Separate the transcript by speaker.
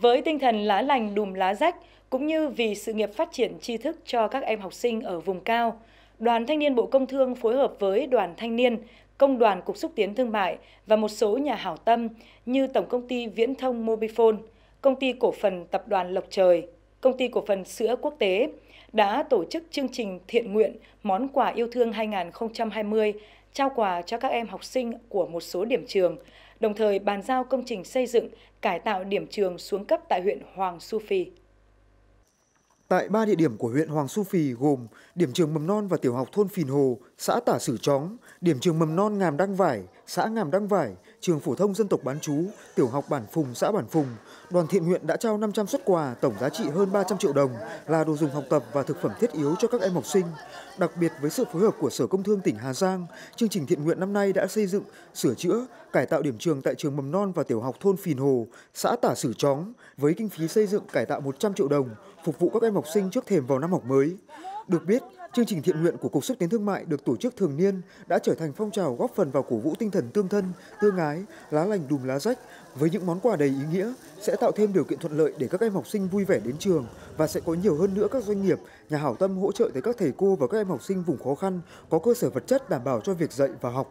Speaker 1: Với tinh thần lá lành đùm lá rách, cũng như vì sự nghiệp phát triển tri thức cho các em học sinh ở vùng cao, Đoàn Thanh niên Bộ Công Thương phối hợp với Đoàn Thanh niên, Công đoàn Cục Xúc tiến Thương mại và một số nhà hảo tâm như Tổng Công ty Viễn thông Mobifone, Công ty Cổ phần Tập đoàn Lộc Trời, Công ty cổ phần sữa quốc tế đã tổ chức chương trình thiện nguyện Món quà yêu thương 2020 trao quà cho các em học sinh của một số điểm trường, đồng thời bàn giao công trình xây dựng, cải tạo điểm trường xuống cấp tại huyện Hoàng Su Phi.
Speaker 2: Tại ba địa điểm của huyện Hoàng Su Phi gồm điểm trường mầm non và tiểu học thôn Phìn Hồ, xã Tả Sử Chóng, điểm trường mầm non Ngàm Đăng Vải xã Ngàm Đăng Vải, trường phổ thông dân tộc bán chú, tiểu học Bản Phùng, xã Bản Phùng, đoàn thiện nguyện đã trao 500 xuất quà tổng giá trị hơn 300 triệu đồng là đồ dùng học tập và thực phẩm thiết yếu cho các em học sinh. Đặc biệt với sự phối hợp của Sở Công Thương tỉnh Hà Giang, chương trình thiện nguyện năm nay đã xây dựng, sửa chữa, cải tạo điểm trường tại trường mầm non và tiểu học thôn Phìn Hồ, xã Tả Sử Chóng với kinh phí xây dựng cải tạo 100 triệu đồng phục vụ các em học sinh trước thềm vào năm học mới. Được biết, Chương trình thiện nguyện của Cục xúc tiến thương mại được tổ chức thường niên đã trở thành phong trào góp phần vào cổ vũ tinh thần tương thân, tương ái, lá lành đùm lá rách với những món quà đầy ý nghĩa sẽ tạo thêm điều kiện thuận lợi để các em học sinh vui vẻ đến trường và sẽ có nhiều hơn nữa các doanh nghiệp, nhà hảo tâm hỗ trợ tới các thầy cô và các em học sinh vùng khó khăn có cơ sở vật chất đảm bảo cho việc dạy và học.